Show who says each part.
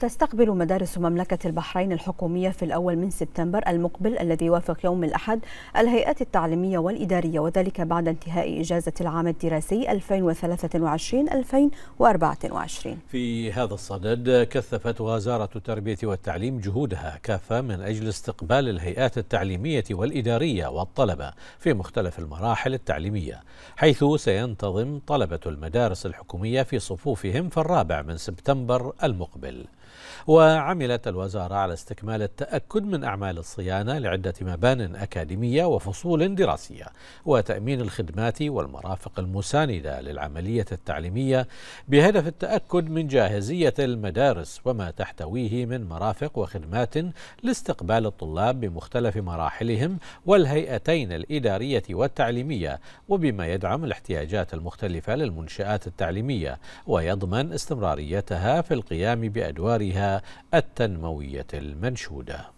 Speaker 1: تستقبل مدارس مملكة البحرين الحكومية في الأول من سبتمبر المقبل الذي يوافق يوم الأحد الهيئات التعليمية والإدارية وذلك بعد انتهاء إجازة العام الدراسي 2023-2024
Speaker 2: في هذا الصدد كثفت وزارة التربية والتعليم جهودها كافة من أجل استقبال الهيئات التعليمية والإدارية والطلبة في مختلف المراحل التعليمية حيث سينتظم طلبة المدارس الحكومية في صفوفهم في الرابع من سبتمبر المقبل وعملت الوزارة على استكمال التأكد من أعمال الصيانة لعدة مبان أكاديمية وفصول دراسية وتأمين الخدمات والمرافق المساندة للعملية التعليمية بهدف التأكد من جاهزية المدارس وما تحتويه من مرافق وخدمات لاستقبال الطلاب بمختلف مراحلهم والهيئتين الإدارية والتعليمية وبما يدعم الاحتياجات المختلفة للمنشآت التعليمية ويضمن استمراريتها في القيام بأدوار وآثارها التنموية المنشودة